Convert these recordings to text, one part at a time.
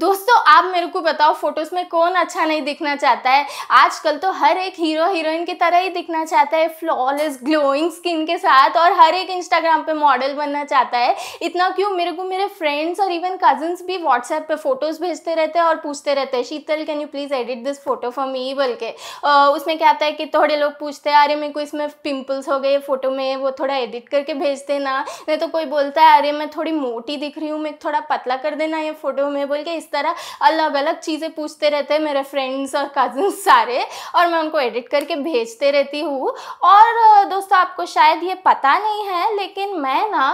दोस्तों आप मेरे को बताओ फोटोज में कौन अच्छा नहीं दिखना चाहता है आजकल तो हर एक हीरो हीरोइन की तरह ही दिखना चाहता है फ्लॉलेस ग्लोइंग स्किन के साथ और हर एक इंस्टाग्राम पे मॉडल बनना चाहता है इतना क्यों मेरे को मेरे फ्रेंड्स और इवन कजन्स भी व्हाट्सएप पे फोटोज भेजते रहते हैं और पूछते रहते हैं Sheetal can you please edit this photo for me बोल के उसमें क्या आता है कि थोड़े लोग पूछते हैं अरे मेरे को इसमें पिम्पल्स हो गए फोटो में वो थोड़ा एडिट करके भेज देना नहीं तो कोई बोलता है अरे मैं थोड़ी मोटी दिख रही हूँ मैं थोड़ा पतला कर देना ये फोटो में बोल के इस तरह अलग अलग चीज़ें पूछते रहते हैं मेरे फ्रेंड्स और कज़न सारे और मैं उनको एडिट करके भेजते रहती हूँ और दोस्तों आपको शायद ये पता नहीं है लेकिन मैं ना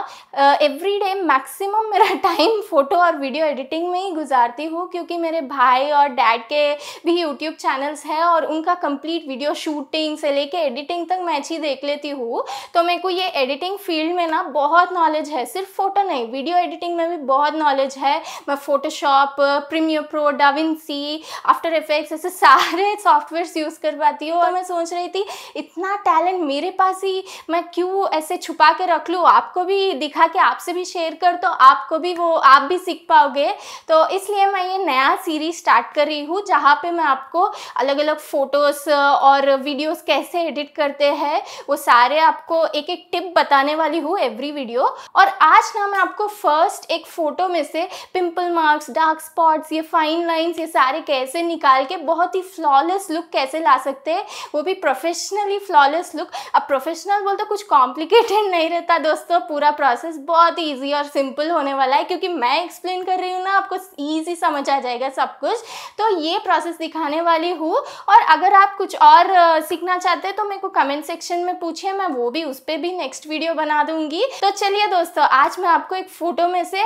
एवरी डे मैक्सिमम मेरा टाइम फ़ोटो और वीडियो एडिटिंग में ही गुजारती हूँ क्योंकि मेरे भाई और डैड के भी यूट्यूब चैनल्स हैं और उनका कंप्लीट वीडियो शूटिंग से लेके एडिटिंग तक मैं अच्छी देख लेती हूँ तो मेरे को ये एडिटिंग फील्ड में ना बहुत नॉलेज है सिर्फ फ़ोटो नहीं वीडियो एडिटिंग में भी बहुत नॉलेज है मैं Photoshop Photoshop Premiere Pro DaVinci After Effects ऐसे सारे सॉफ्टवेयर्स यूज़ कर पाती हूँ और मैं सोच रही थी इतना टैलेंट मेरे पास ही मैं क्यों ऐसे छुपा के रख लूँ आपको भी दिखा के आपसे भी शेयर कर तो आपको भी वो आप भी सीख पाओगे तो इसलिए मैं ये नया सीरीज स्टार्ट कर रही हूँ जहाँ पर मैं आपको अलग अलग फ़ोटोज़ और वीडियोस कैसे एडिट करते हैं वो सारे आपको एक एक टिप बताने वाली हूँ एवरी वीडियो और आज ना मैं आपको फर्स्ट एक फ़ोटो में से पिंपल मार्क्स डार्क स्पॉट्स ये फाइन लाइंस ये सारे कैसे निकाल के बहुत ही फ्लॉलेस लुक कैसे ला सकते हैं वो भी प्रोफेशनली फ्लॉलेस लुक अब प्रोफेशनल बोलते तो कुछ कॉम्प्लिकेटेड नहीं रहता दोस्तों पूरा प्रोसेस बहुत ईजी और सिंपल होने वाला है क्योंकि मैं एक्सप्लेन कर रही हूँ ना आपको ईजी समझ आ जाएगा सब कुछ तो ये प्रोसेस दिखाने वाली हूँ और अगर आप कुछ और सीखना चाहते हैं तो मेरे को कमेंट सेक्शन में पूछिए मैं वो भी उस पर भी नेक्स्ट वीडियो बना दूंगी तो चलिए दोस्तों आज मैं आपको एक फ़ोटो में से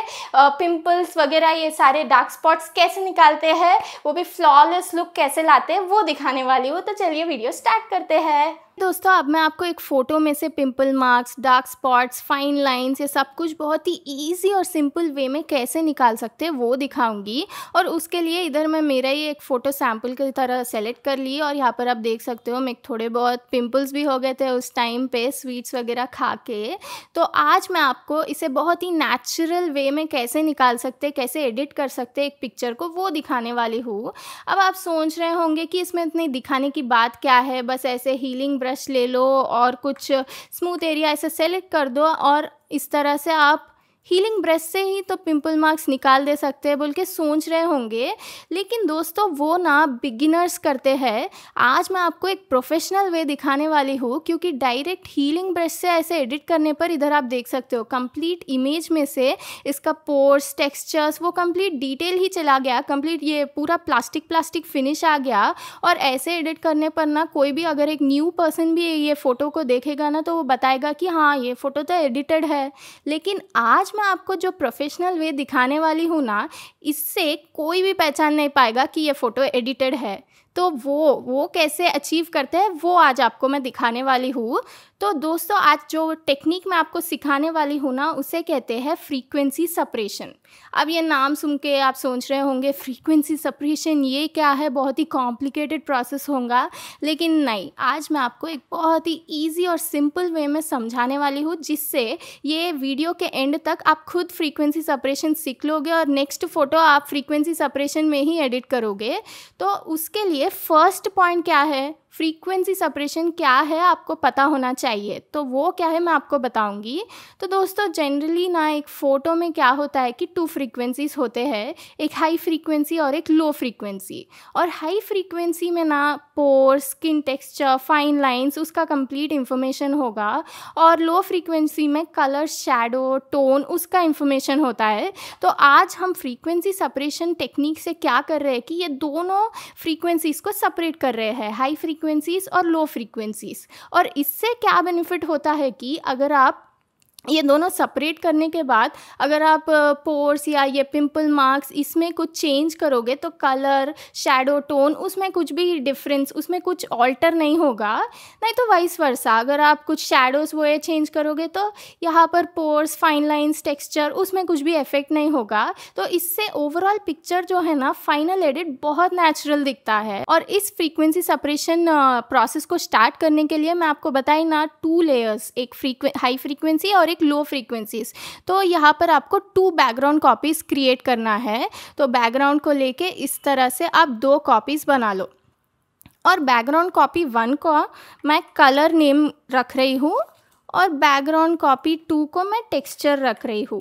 पिंपल्स वगैरह ये सारे डार्क स्पॉट्स कैसे निकालते हैं वो भी फ्लॉलेस लुक कैसे लाते हैं वो दिखाने वाली हूँ तो चलिए वीडियो स्टार्ट करते हैं दोस्तों अब मैं आपको एक फ़ोटो में से pimple marks dark spots fine lines ये सब कुछ बहुत ही इजी और सिंपल वे में कैसे निकाल सकते हैं वो दिखाऊंगी और उसके लिए इधर मैं मेरा ये एक फ़ोटो सैम्पल की तरह सेलेक्ट कर ली और यहाँ पर आप देख सकते हो मैं थोड़े बहुत पिंपल्स भी हो गए थे उस टाइम पे स्वीट्स वगैरह खा के तो आज मैं आपको इसे बहुत ही नेचुरल वे में कैसे निकाल सकते कैसे एडिट कर सकते एक पिक्चर को वो दिखाने वाली हूँ अब आप सोच रहे होंगे कि इसमें इतनी दिखाने की बात क्या है बस ऐसे हीलिंग ब्रश ब्रश ले लो और कुछ स्मूथ एरिया ऐसे सेलेक्ट कर दो और इस तरह से आप हीलिंग ब्रश से ही तो पिंपल मार्क्स निकाल दे सकते हैं बोल के सोच रहे होंगे लेकिन दोस्तों वो ना बिगिनर्स करते हैं आज मैं आपको एक प्रोफेशनल वे दिखाने वाली हूँ क्योंकि डायरेक्ट हीलिंग ब्रश से ऐसे एडिट करने पर इधर आप देख सकते हो कंप्लीट इमेज में से इसका पोर्स टेक्सचर्स वो कंप्लीट डिटेल ही चला गया कंप्लीट ये पूरा प्लास्टिक प्लास्टिक फिनिश आ गया और ऐसे एडिट करने पर ना कोई भी अगर एक न्यू पर्सन भी ये फ़ोटो को देखेगा ना तो वो बताएगा कि हाँ ये फ़ोटो तो एडिटेड है लेकिन आज मैं आपको जो प्रोफेशनल वे दिखाने वाली हूँ ना इससे कोई भी पहचान नहीं पाएगा कि ये फ़ोटो एडिटेड है तो वो वो कैसे अचीव करते हैं वो आज आपको मैं दिखाने वाली हूँ तो दोस्तों आज जो टेक्निक मैं आपको सिखाने वाली हूँ ना उसे कहते हैं फ्रीक्वेंसी सपरेशन अब ये नाम सुन के आप सोच रहे होंगे फ्रीक्वेंसी सपरेशन ये क्या है बहुत ही कॉम्प्लिकेटेड प्रोसेस होगा लेकिन नहीं आज मैं आपको एक बहुत ही ईजी और सिंपल वे में समझाने वाली हूँ जिससे ये वीडियो के एंड तक आप खुद फ्रीक्वेंसी सपरेशन सीख लोगे और नेक्स्ट फ़ोटो आप फ्रीक्वेंसी सपरेशन में ही एडिट करोगे तो उसके लिए फर्स्ट पॉइंट क्या है फ्रीक्वेंसी सपरेशन क्या है आपको पता होना चाहिए तो वो क्या है मैं आपको बताऊंगी तो दोस्तों जनरली ना एक फ़ोटो में क्या होता है कि टू फ्रीक्वेंसीज होते हैं एक हाई फ्रीक्वेंसी और एक लो फ्रीक्वेंसी और हाई फ्रीक्वेंसी में ना pore skin texture fine lines उसका कंप्लीट इन्फॉर्मेशन होगा और लो फ्रीक्वेंसी में कलर शेडो टोन उसका इन्फॉर्मेशन होता है तो आज हम फ्रीक्वेंसी सपरेशन टेक्निक से क्या कर रहे हैं कि ये दोनों फ्रीक्वेंसीज़ को सपरेट कर रहे हैं हाई फ्रीक्वेंसी फ्रीक्वेंसीज़ और लो फ्रीक्वेंसीज़ और इससे क्या बेनिफिट होता है कि अगर आप ये दोनों सेपरेट करने के बाद अगर आप पोर्स या ये पिंपल मार्क्स इसमें कुछ चेंज करोगे तो कलर शेडो टोन उसमें कुछ भी डिफरेंस उसमें कुछ ऑल्टर नहीं होगा नहीं तो वाइस वर्सा अगर आप कुछ शेडोज़ वो चेंज करोगे तो यहाँ पर पोर्स फाइन लाइंस टेक्सचर उसमें कुछ भी इफेक्ट नहीं होगा तो इससे ओवरऑल पिक्चर जो है ना फाइनल एडिट बहुत नेचुरल दिखता है और इस फ्रीक्वेंसी सपरेशन प्रोसेस को स्टार्ट करने के लिए मैं आपको बताई ना टू लेयर्स एक हाई फ्रीक्वेंसी और एक लो फ्रीक्वेंसीज तो यहाँ पर आपको टू बैकग्राउंड कॉपीज़ क्रिएट करना है तो बैकग्राउंड को लेके इस तरह से आप दो कॉपीज़ बना लो और बैकग्राउंड कॉपी वन को मैं कलर नेम रख रही हूँ और बैकग्राउंड कॉपी टू को मैं टेक्सचर रख रही हूँ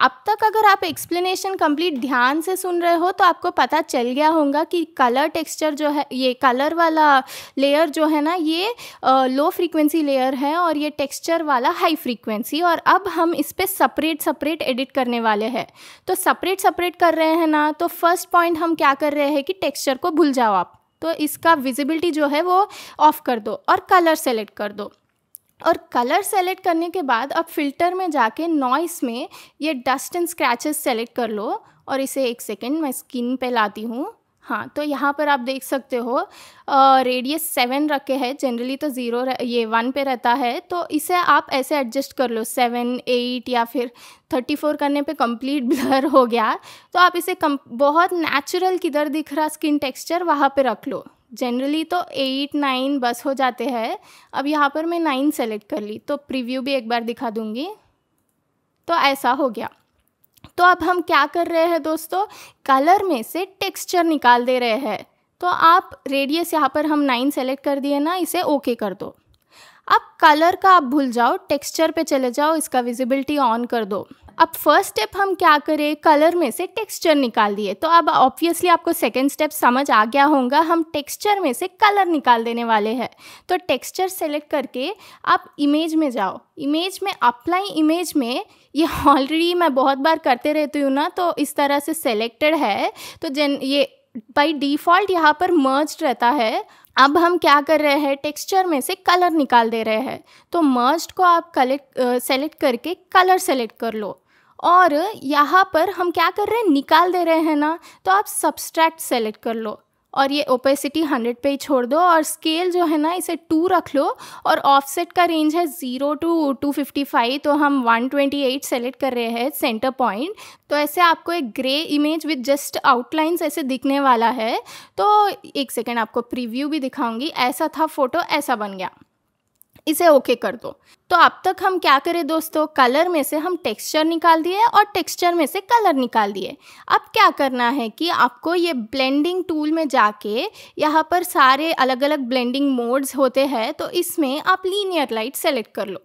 अब तक अगर आप एक्सप्लेनेशन कंप्लीट ध्यान से सुन रहे हो तो आपको पता चल गया होगा कि कलर टेक्सचर जो है ये कलर वाला लेयर जो है ना ये लो फ्रीक्वेंसी लेयर है और ये टेक्सचर वाला हाई फ्रीक्वेंसी और अब हम इस पर सपरेट सपरेट एडिट करने वाले हैं तो सपरेट सपरेट कर रहे हैं ना तो फर्स्ट पॉइंट हम क्या कर रहे हैं कि टेक्स्चर को भूल जाओ आप तो इसका विजिबिलिटी जो है वो ऑफ़ कर दो और कलर सेलेक्ट कर दो और कलर सेलेक्ट करने के बाद आप फिल्टर में जाके नॉइस में ये डस्ट एंड स्क्रैचेस सेलेक्ट कर लो और इसे एक सेकेंड मैं स्किन पे लाती हूँ हाँ तो यहाँ पर आप देख सकते हो रेडियस सेवन रखे हैं जनरली तो ज़ीरो ये वन पे रहता है तो इसे आप ऐसे एडजस्ट कर लो सेवन एट या फिर थर्टी फोर करने पे कंप्लीट ब्लर हो गया तो आप इसे कम बहुत नेचुरल किधर दिख रहा स्किन टेक्सचर वहाँ पे रख लो जनरली तो एट नाइन बस हो जाते हैं अब यहाँ पर मैं नाइन सेलेक्ट कर ली तो प्रीव्यू भी एक बार दिखा दूँगी तो ऐसा हो गया तो अब हम क्या कर रहे हैं दोस्तों कलर में से टेक्सचर निकाल दे रहे हैं तो आप रेडियस यहाँ पर हम नाइन सेलेक्ट कर दिए ना इसे ओके कर दो अब कलर का आप भूल जाओ टेक्सचर पे चले जाओ इसका विजिबिलिटी ऑन कर दो अब फर्स्ट स्टेप हम क्या करें कलर में से टेक्सचर निकाल दिए तो अब ऑब्वियसली आपको सेकेंड स्टेप समझ आ गया होगा हम टेक्सचर में से कलर निकाल देने वाले हैं तो टेक्सचर सेलेक्ट करके आप इमेज में जाओ इमेज में अप्लाई इमेज में ये ऑलरेडी मैं बहुत बार करते रहती हूँ ना तो इस तरह से सेलेक्टेड है तो जन ये बाई डिफ़ॉल्ट यहाँ पर मर्ज रहता है अब हम क्या कर रहे हैं टेक्सचर में से कलर निकाल दे रहे हैं तो मर्ज को आप कलेक्ट सेलेक्ट करके कलर सेलेक्ट कर लो और यहाँ पर हम क्या कर रहे हैं निकाल दे रहे हैं ना तो आप सब्सट्रैक्ट सेलेक्ट कर लो और ये ओपेसिटी हंड्रेड पे ही छोड़ दो और स्केल जो है ना इसे टू रख लो और ऑफसेट का रेंज है zero to two fifty five तो हम वन ट्वेंटी एट सेलेक्ट कर रहे हैं सेंटर पॉइंट तो ऐसे आपको एक grey image with just outlines ऐसे दिखने वाला है तो एक सेकेंड आपको प्रीव्यू भी दिखाऊंगी ऐसा था फ़ोटो ऐसा बन गया इसे ओके कर दो तो अब तक हम क्या करें दोस्तों कलर में से हम टेक्सचर निकाल दिए और टेक्सचर में से कलर निकाल दिए अब क्या करना है कि आपको ये ब्लेंडिंग टूल में जाके यहाँ पर सारे अलग अलग ब्लेंडिंग मोड्स होते हैं तो इसमें आप लीनियर लाइट सेलेक्ट कर लो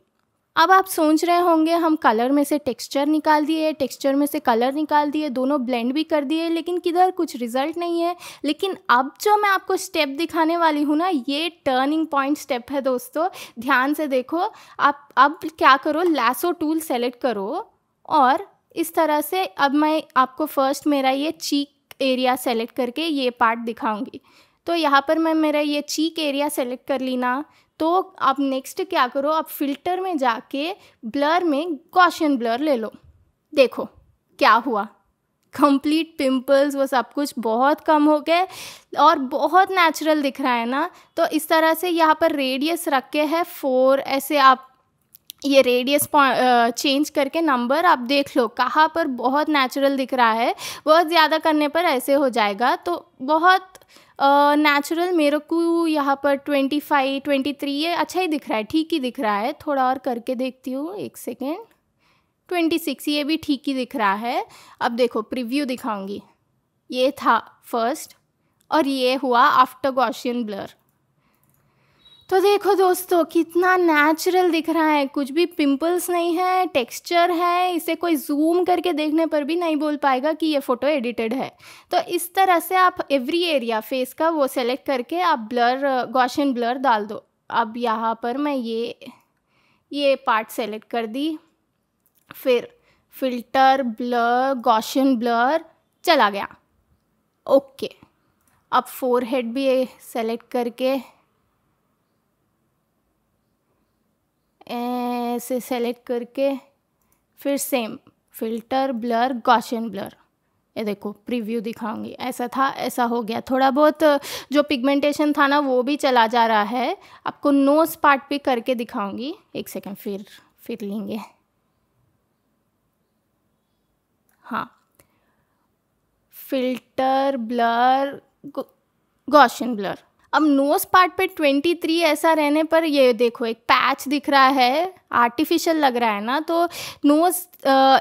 अब आप सोच रहे होंगे हम कलर में से टेक्सचर निकाल दिए टेक्सचर में से कलर निकाल दिए दोनों ब्लेंड भी कर दिए लेकिन किधर कुछ रिजल्ट नहीं है लेकिन अब जो मैं आपको स्टेप दिखाने वाली हूँ ना ये टर्निंग पॉइंट स्टेप है दोस्तों ध्यान से देखो आप अब क्या करो लैसो टूल सेलेक्ट करो और इस तरह से अब मैं आपको फर्स्ट मेरा ये चीक एरिया सेलेक्ट करके ये पार्ट दिखाऊंगी तो यहाँ पर मैं मेरा ये चीक एरिया सेलेक्ट कर लेना तो आप नेक्स्ट क्या करो आप फिल्टर में जाके ब्लर में कॉशन ब्लर ले लो देखो क्या हुआ कंप्लीट पिंपल्स वो सब कुछ बहुत कम हो गए और बहुत नेचुरल दिख रहा है ना तो इस तरह से यहाँ पर रेडियस रखे हैं फोर ऐसे आप ये रेडियस चेंज करके नंबर आप देख लो कहाँ पर बहुत नेचुरल दिख रहा है बहुत ज़्यादा करने पर ऐसे हो जाएगा तो बहुत नेचुरल मेरे को यहाँ पर ट्वेंटी फाइव ट्वेंटी थ्री ये अच्छा ही दिख रहा है ठीक ही दिख रहा है थोड़ा और करके देखती हूँ एक सेकेंड ट्वेंटी सिक्स ये भी ठीक ही दिख रहा है अब देखो प्रिव्यू दिखाऊंगी ये था फर्स्ट और ये हुआ आफ्टर गॉशियन ब्लर तो देखो दोस्तों कितना नेचुरल दिख रहा है कुछ भी पिंपल्स नहीं है टेक्सचर है इसे कोई जूम करके देखने पर भी नहीं बोल पाएगा कि ये फ़ोटो एडिटेड है तो इस तरह से आप एवरी एरिया फेस का वो सेलेक्ट करके आप ब्लर गॉशन ब्लर डाल दो अब यहाँ पर मैं ये ये पार्ट सेलेक्ट कर दी फिर फिल्टर ब्लर गॉशन ब्लर चला गया ओके अब फोर हेड भी सेलेक्ट करके ऐसे सेलेक्ट करके फिर same filter blur Gaussian blur ये देखो प्रीव्यू दिखाऊंगी ऐसा था ऐसा हो गया थोड़ा बहुत जो पिगमेंटेशन था ना वो भी चला जा रहा है आपको नोज पार्ट भी करके दिखाऊंगी एक सेकेंड फिर फिर लेंगे हाँ फिल्टर ब्लर गॉशन ब्लर अब नोज पार्ट पे 23 ऐसा रहने पर ये देखो एक पैच दिख रहा है आर्टिफिशियल लग रहा है ना तो नोज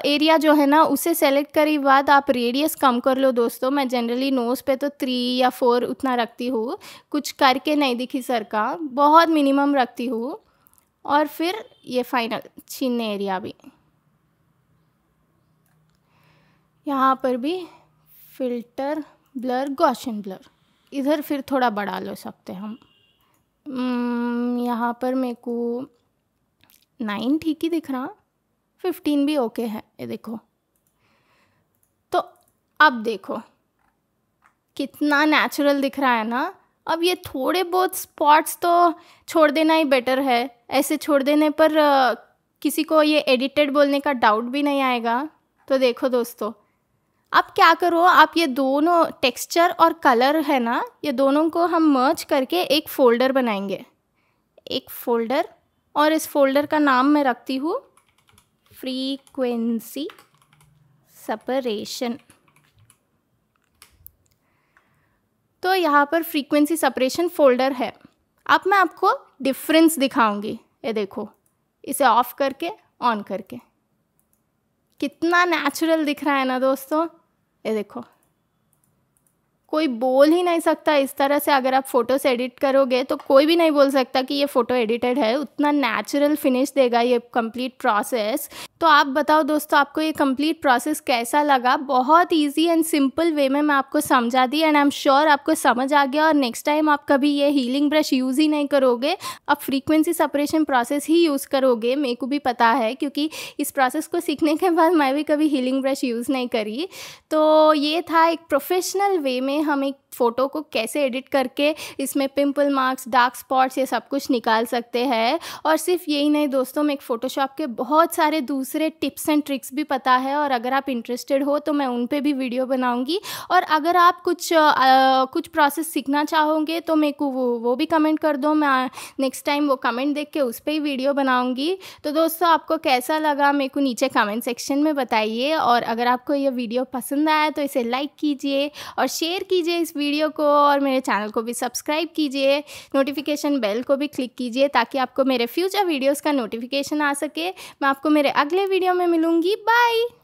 एरिया जो है ना उसे सेलेक्ट करी बाद आप रेडियस कम कर लो दोस्तों मैं जनरली नोज पे तो थ्री या फोर उतना रखती हूँ कुछ करके नहीं दिखी सर का बहुत मिनिमम रखती हूँ और फिर ये फाइनल छीन एरिया भी यहाँ पर भी फिल्टर ब्लर गॉशन ब्लर इधर फिर थोड़ा बढ़ा लो सकते हम यहाँ पर मेरे को नाइन ठीक ही दिख रहा फिफ्टीन भी ओके है ये देखो तो अब देखो कितना नेचुरल दिख रहा है ना अब ये थोड़े बहुत स्पॉट्स तो छोड़ देना ही बेटर है ऐसे छोड़ देने पर किसी को ये एडिटेड बोलने का डाउट भी नहीं आएगा तो देखो दोस्तों अब क्या करो आप ये दोनों टेक्सचर और कलर है ना ये दोनों को हम मर्ज करके एक फ़ोल्डर बनाएंगे एक फ़ोल्डर और इस फोल्डर का नाम मैं रखती हूँ फ्रीक्वेंसी सपरेशन तो यहाँ पर फ्रीक्वेंसी सपरेशन फोल्डर है अब मैं आपको डिफरेंस दिखाऊंगी ये देखो इसे ऑफ करके ऑन करके कितना नेचुरल दिख रहा है ना दोस्तों Edeco. कोई बोल ही नहीं सकता इस तरह से अगर आप फ़ोटोस एडिट करोगे तो कोई भी नहीं बोल सकता कि ये फ़ोटो एडिटेड है उतना नेचुरल फिनिश देगा ये कंप्लीट प्रोसेस तो आप बताओ दोस्तों आपको ये कंप्लीट प्रोसेस कैसा लगा बहुत इजी एंड सिंपल वे में मैं आपको समझा दी एंड आई एम श्योर आपको समझ आ गया और नेक्स्ट टाइम आप कभी ये हीलिंग ब्रश यूज़ ही नहीं करोगे आप फ्रीक्वेंसी सेपरेशन प्रोसेस ही यूज़ करोगे मेरे को भी पता है क्योंकि इस प्रोसेस को सीखने के बाद मैं भी कभी हीलिंग ब्रश यूज़ नहीं करी तो ये था एक प्रोफेशनल वे में हमें फ़ोटो को कैसे एडिट करके इसमें पिंपल मार्क्स डार्क स्पॉट्स ये सब कुछ निकाल सकते हैं और सिर्फ यही नहीं दोस्तों मैं एक फ़ोटोशॉप के बहुत सारे दूसरे टिप्स एंड ट्रिक्स भी पता है और अगर आप इंटरेस्टेड हो तो मैं उन पर भी वीडियो बनाऊँगी और अगर आप कुछ आ, कुछ प्रोसेस सीखना चाहोगे तो मेरे को वो, वो भी कमेंट कर दो मैं नेक्स्ट टाइम वो कमेंट देख के उस पर ही वीडियो बनाऊँगी तो दोस्तों आपको कैसा लगा मेरे को नीचे कमेंट सेक्शन में बताइए और अगर आपको ये वीडियो पसंद आया तो इसे लाइक कीजिए और शेयर कीजिए इस वीडियो वीडियो को और मेरे चैनल को भी सब्सक्राइब कीजिए नोटिफिकेशन बेल को भी क्लिक कीजिए ताकि आपको मेरे फ्यूचर वीडियोज़ का नोटिफिकेशन आ सके मैं आपको मेरे अगले वीडियो में मिलूँगी बाय